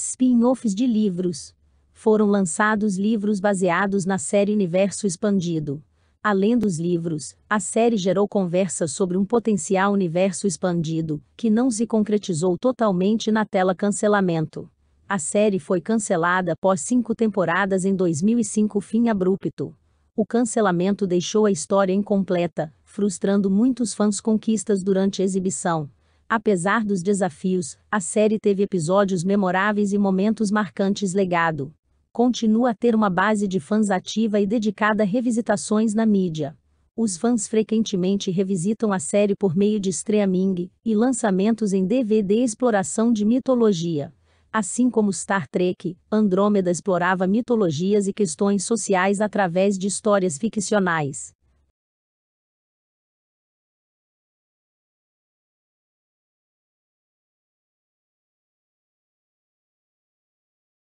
spin-offs de livros. Foram lançados livros baseados na série Universo Expandido. Além dos livros, a série gerou conversas sobre um potencial universo expandido, que não se concretizou totalmente na tela cancelamento. A série foi cancelada após cinco temporadas em 2005 fim abrupto. O cancelamento deixou a história incompleta, frustrando muitos fãs conquistas durante a exibição. Apesar dos desafios, a série teve episódios memoráveis e momentos marcantes legado. Continua a ter uma base de fãs ativa e dedicada a revisitações na mídia. Os fãs frequentemente revisitam a série por meio de streaming e lançamentos em DVD exploração de mitologia. Assim como Star Trek, Andrômeda explorava mitologias e questões sociais através de histórias ficcionais.